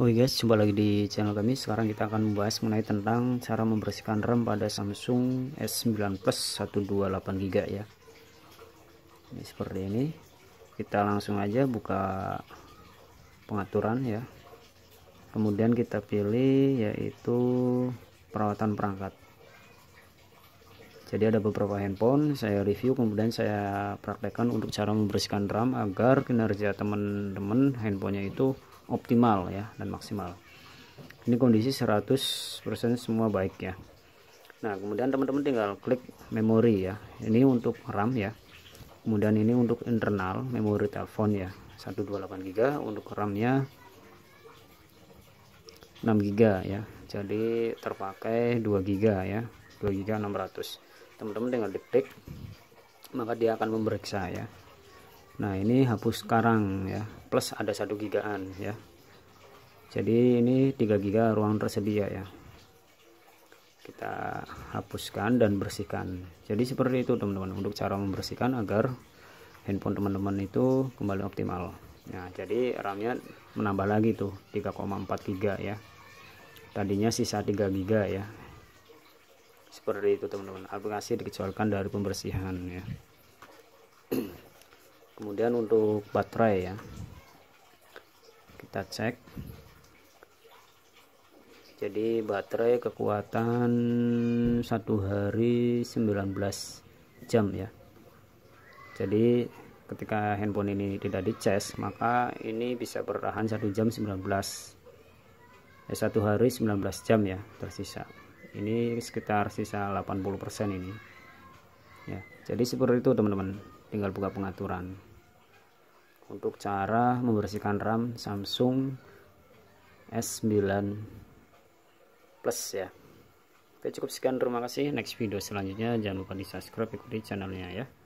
Oke oh, iya guys, jumpa lagi di channel kami. Sekarang kita akan membahas mengenai tentang cara membersihkan RAM pada Samsung S9 Plus 128GB ya. Ini seperti ini. Kita langsung aja buka pengaturan ya. Kemudian kita pilih yaitu perawatan perangkat. Jadi ada beberapa handphone saya review kemudian saya praktekkan untuk cara membersihkan RAM agar kinerja teman-teman handphonenya itu optimal ya dan maksimal ini kondisi 100% semua baik ya nah kemudian teman-teman tinggal klik memori ya ini untuk RAM ya kemudian ini untuk internal memori telepon ya 128GB untuk RAM nya 6GB ya jadi terpakai 2GB ya 2GB 600 teman-teman tinggal diklik maka dia akan memeriksa ya nah ini hapus sekarang ya plus ada satu gigaan ya jadi ini 3 giga ruang tersedia ya kita hapuskan dan bersihkan jadi seperti itu teman-teman untuk cara membersihkan agar handphone teman-teman itu kembali optimal nah jadi RAM-nya menambah lagi tuh 3,4 giga ya tadinya sisa 3 giga ya seperti itu teman-teman aplikasi dikecualikan dari pembersihan ya kemudian untuk baterai ya kita cek jadi baterai kekuatan satu hari 19 jam ya jadi ketika handphone ini tidak dicas maka ini bisa bertahan satu jam 19 eh, satu hari 19 jam ya tersisa ini sekitar sisa 80% ini ya jadi seperti itu teman-teman tinggal buka pengaturan untuk cara membersihkan RAM Samsung S9 Plus ya. Oke cukup sekian terima kasih next video selanjutnya jangan lupa di subscribe ikuti channelnya ya.